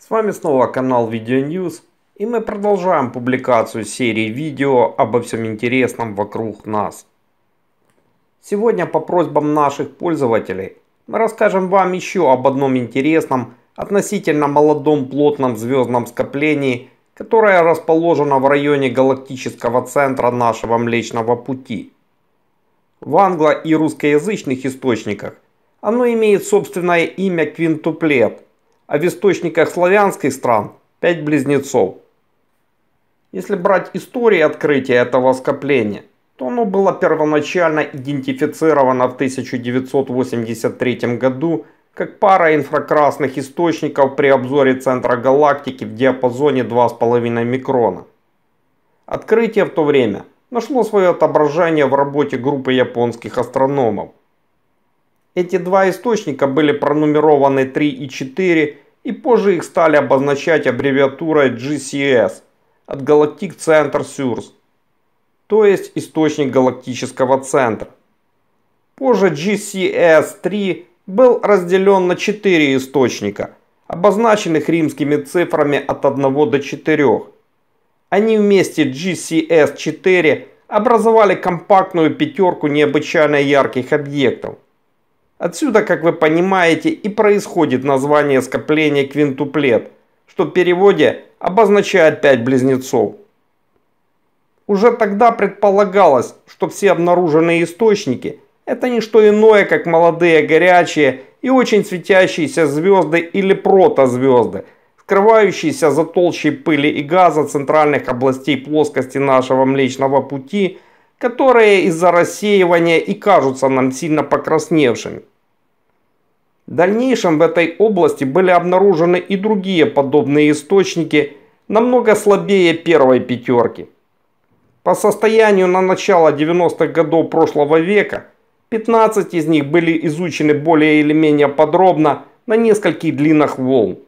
С вами снова канал Видео Ньюс, и мы продолжаем публикацию серии видео обо всем интересном вокруг нас. Сегодня по просьбам наших пользователей мы расскажем вам еще об одном интересном относительно молодом плотном звездном скоплении, которое расположено в районе галактического центра нашего Млечного Пути. В англо- и русскоязычных источниках оно имеет собственное имя Квинтуплет – а в источниках славянских стран пять близнецов. Если брать истории открытия этого скопления, то оно было первоначально идентифицировано в 1983 году как пара инфракрасных источников при обзоре центра галактики в диапазоне 2,5 микрона. Открытие в то время нашло свое отображение в работе группы японских астрономов. Эти два источника были пронумерованы 3 и 4, и позже их стали обозначать аббревиатурой GCS от Galactic Center Source, то есть источник галактического центра. Позже GCS-3 был разделен на 4 источника, обозначенных римскими цифрами от 1 до 4. Они вместе GCS-4 образовали компактную пятерку необычайно ярких объектов – Отсюда, как вы понимаете, и происходит название скопления квинтуплет, что в переводе обозначает пять близнецов. Уже тогда предполагалось, что все обнаруженные источники – это не что иное, как молодые горячие и очень светящиеся звезды или протозвезды, скрывающиеся за толщей пыли и газа центральных областей плоскости нашего Млечного Пути – которые из-за рассеивания и кажутся нам сильно покрасневшими. В дальнейшем в этой области были обнаружены и другие подобные источники, намного слабее первой пятерки. По состоянию на начало 90-х годов прошлого века, 15 из них были изучены более или менее подробно на нескольких длинах волн.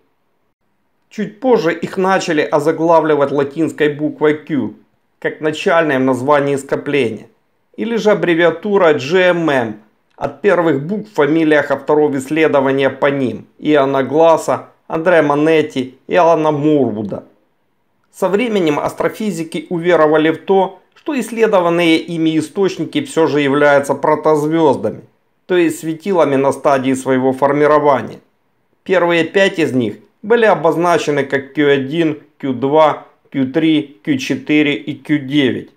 Чуть позже их начали озаглавливать латинской буквой Q, как начальное в названии скопления, или же аббревиатура GMM от первых букв в фамилиях авторов исследования по ним Иоанна Гласса, Андре Манетти и Алана Мурвуда. Со временем астрофизики уверовали в то, что исследованные ими источники все же являются протозвездами, то есть светилами на стадии своего формирования. Первые пять из них были обозначены как Q1, Q2, Q3, Q4 и Q9.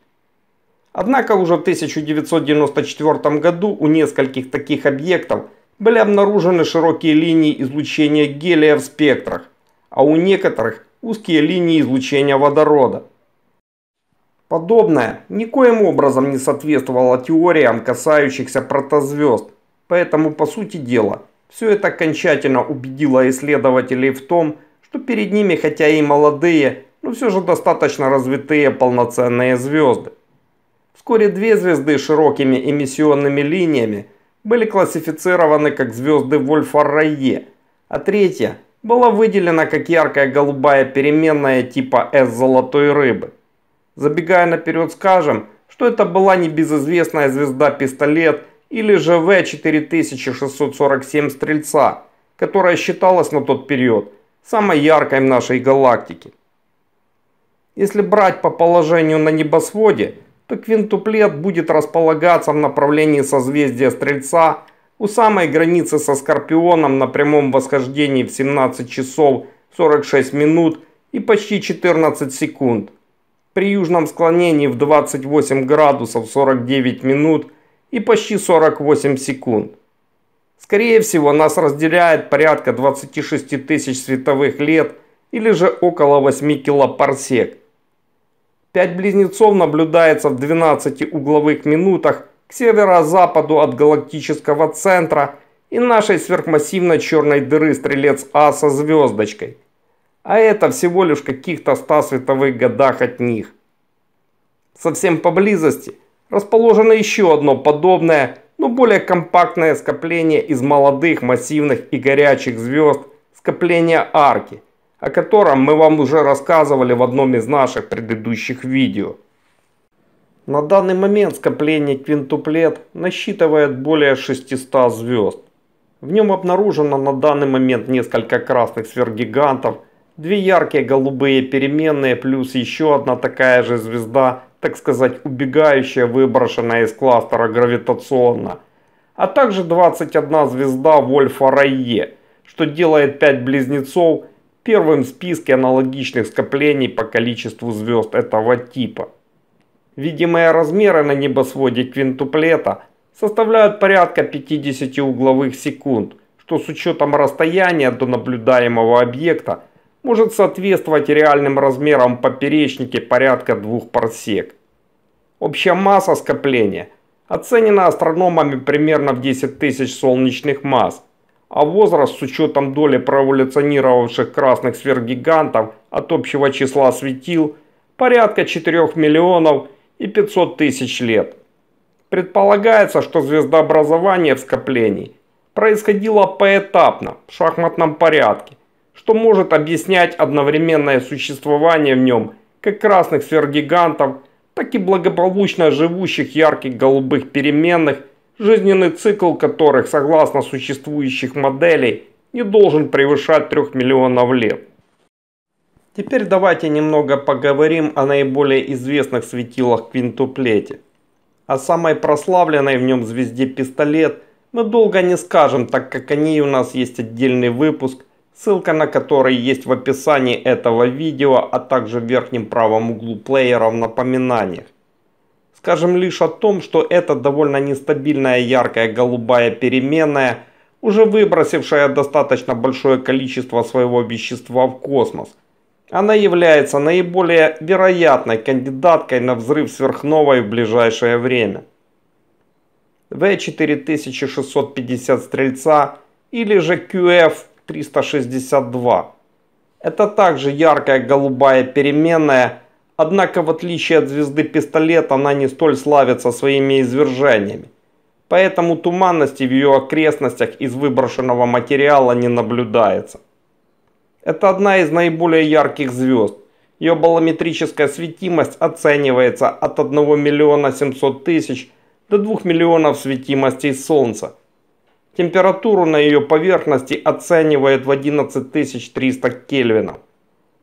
Однако уже в 1994 году у нескольких таких объектов были обнаружены широкие линии излучения гелия в спектрах, а у некоторых узкие линии излучения водорода. Подобное никоим образом не соответствовало теориям, касающихся протозвезд, поэтому по сути дела все это окончательно убедило исследователей в том, что перед ними хотя и молодые, но ну, все же достаточно развитые полноценные звезды. Вскоре две звезды широкими эмиссионными линиями были классифицированы как звезды Вольфа-Райе, а третья была выделена как яркая голубая переменная типа S золотой рыбы. Забегая наперед скажем, что это была небезызвестная звезда пистолет или же В4647 Стрельца, которая считалась на тот период самой яркой в нашей галактике. Если брать по положению на небосводе, то квинтуплет будет располагаться в направлении созвездия Стрельца у самой границы со Скорпионом на прямом восхождении в 17 часов 46 минут и почти 14 секунд. При южном склонении в 28 градусов 49 минут и почти 48 секунд. Скорее всего, нас разделяет порядка 26 тысяч световых лет или же около 8 килопарсек. Пять близнецов наблюдается в 12 угловых минутах к северо-западу от галактического центра и нашей сверхмассивной черной дыры стрелец А со звездочкой. А это всего лишь каких-то 100 световых годах от них. Совсем поблизости расположено еще одно подобное, но более компактное скопление из молодых, массивных и горячих звезд, скопление арки – о котором мы вам уже рассказывали в одном из наших предыдущих видео. На данный момент скопление квинтуплет насчитывает более 600 звезд. В нем обнаружено на данный момент несколько красных сверхгигантов, две яркие голубые переменные, плюс еще одна такая же звезда, так сказать, убегающая, выброшенная из кластера гравитационно. А также 21 звезда Вольфа Райе, что делает 5 близнецов Первым в списке аналогичных скоплений по количеству звезд этого типа. Видимые размеры на небосводе квинтуплета составляют порядка 50 угловых секунд, что с учетом расстояния до наблюдаемого объекта может соответствовать реальным размерам поперечники порядка двух парсек. Общая масса скопления оценена астрономами примерно в 10 тысяч солнечных масс – а возраст с учетом доли проэволюционировавших красных сверхгигантов от общего числа светил порядка 4 миллионов и 500 тысяч лет. Предполагается, что звездообразование в скоплении происходило поэтапно, в шахматном порядке, что может объяснять одновременное существование в нем как красных сверхгигантов, так и благополучно живущих ярких голубых переменных – жизненный цикл которых, согласно существующих моделей, не должен превышать 3 миллионов лет. Теперь давайте немного поговорим о наиболее известных светилах квинтуплете. О самой прославленной в нем звезде пистолет мы долго не скажем, так как о ней у нас есть отдельный выпуск, ссылка на который есть в описании этого видео, а также в верхнем правом углу плеера в напоминаниях. Скажем лишь о том, что эта довольно нестабильная яркая голубая переменная, уже выбросившая достаточно большое количество своего вещества в космос, она является наиболее вероятной кандидаткой на взрыв сверхновой в ближайшее время. В-4650 Стрельца или же QF-362. Это также яркая голубая переменная, Однако, в отличие от звезды пистолет, она не столь славится своими извержениями. Поэтому туманности в ее окрестностях из выброшенного материала не наблюдается. Это одна из наиболее ярких звезд. Ее балометрическая светимость оценивается от 1 миллиона 700 тысяч до 2 миллионов светимостей Солнца. Температуру на ее поверхности оценивает в 11 300 кельвинов.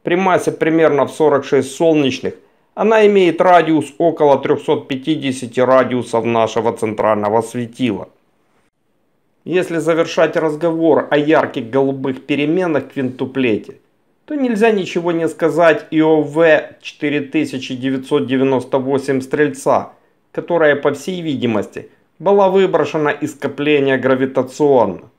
При массе примерно в 46 солнечных она имеет радиус около 350 радиусов нашего центрального светила. Если завершать разговор о ярких голубых переменах в квинтуплете, то нельзя ничего не сказать и о В-4998 Стрельца, которая, по всей видимости, была выброшена из скопления гравитационно.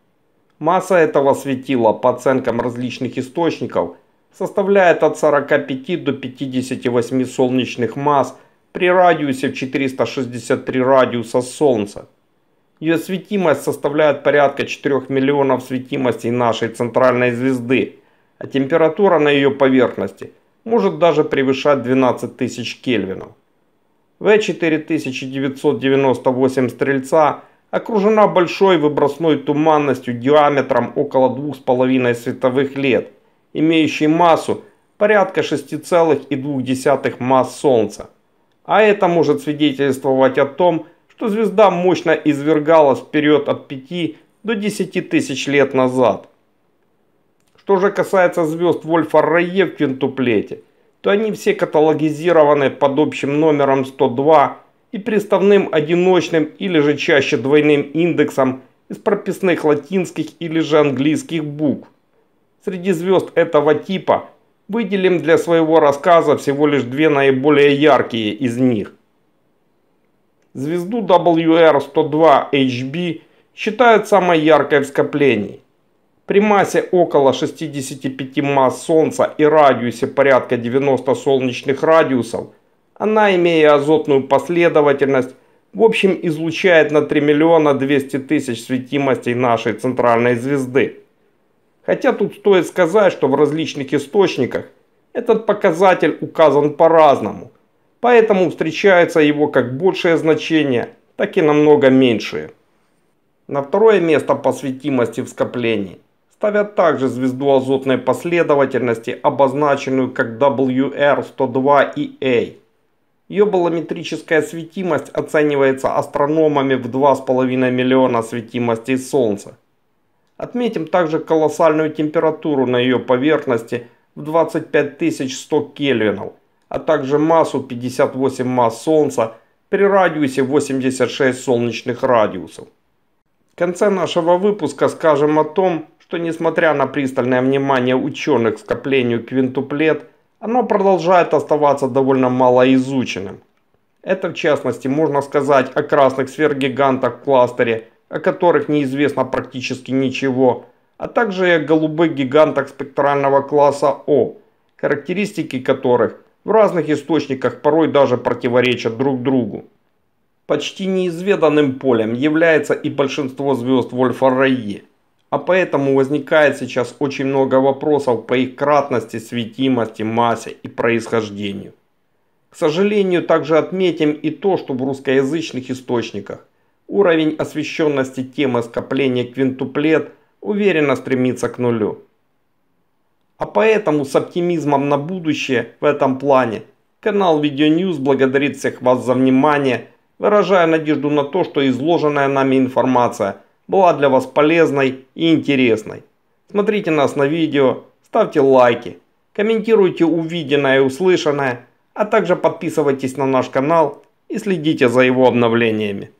Масса этого светила, по оценкам различных источников, составляет от 45 до 58 солнечных масс при радиусе в 463 радиуса Солнца. Ее светимость составляет порядка 4 миллионов светимостей нашей центральной звезды, а температура на ее поверхности может даже превышать 12 тысяч кельвинов. В-4998 Стрельца окружена большой выбросной туманностью диаметром около 2,5 световых лет – имеющий массу порядка 6,2 масс Солнца. А это может свидетельствовать о том, что звезда мощно извергалась вперед от 5 до 10 тысяч лет назад. Что же касается звезд Вольфа-Райе в квинтуплете, то они все каталогизированы под общим номером 102 и приставным одиночным или же чаще двойным индексом из прописных латинских или же английских букв. Среди звезд этого типа выделим для своего рассказа всего лишь две наиболее яркие из них. Звезду WR-102HB считают самой яркой в скоплении. При массе около 65 масс Солнца и радиусе порядка 90 солнечных радиусов, она, имея азотную последовательность, в общем излучает на 3 миллиона 200 тысяч светимостей нашей центральной звезды. Хотя тут стоит сказать, что в различных источниках этот показатель указан по-разному, поэтому встречается его как большее значение, так и намного меньшее. На второе место по светимости в скоплении ставят также звезду азотной последовательности, обозначенную как WR102EA. Ее балометрическая светимость оценивается астрономами в 2,5 миллиона светимостей Солнца Отметим также колоссальную температуру на ее поверхности в 25100 кельвинов, а также массу 58 масс Солнца при радиусе 86 солнечных радиусов. В конце нашего выпуска скажем о том, что несмотря на пристальное внимание ученых к скоплению квинтуплет, оно продолжает оставаться довольно малоизученным. Это в частности можно сказать о красных сверхгигантах в кластере о которых неизвестно практически ничего, а также и о голубых гигантах спектрального класса О, характеристики которых в разных источниках порой даже противоречат друг другу. Почти неизведанным полем является и большинство звезд Вольфа-Райе, а поэтому возникает сейчас очень много вопросов по их кратности, светимости, массе и происхождению. К сожалению, также отметим и то, что в русскоязычных источниках Уровень освещенности темы скопления квинтуплет уверенно стремится к нулю. А поэтому с оптимизмом на будущее в этом плане канал Video News благодарит всех вас за внимание, выражая надежду на то, что изложенная нами информация была для вас полезной и интересной. Смотрите нас на видео, ставьте лайки, комментируйте увиденное и услышанное, а также подписывайтесь на наш канал и следите за его обновлениями.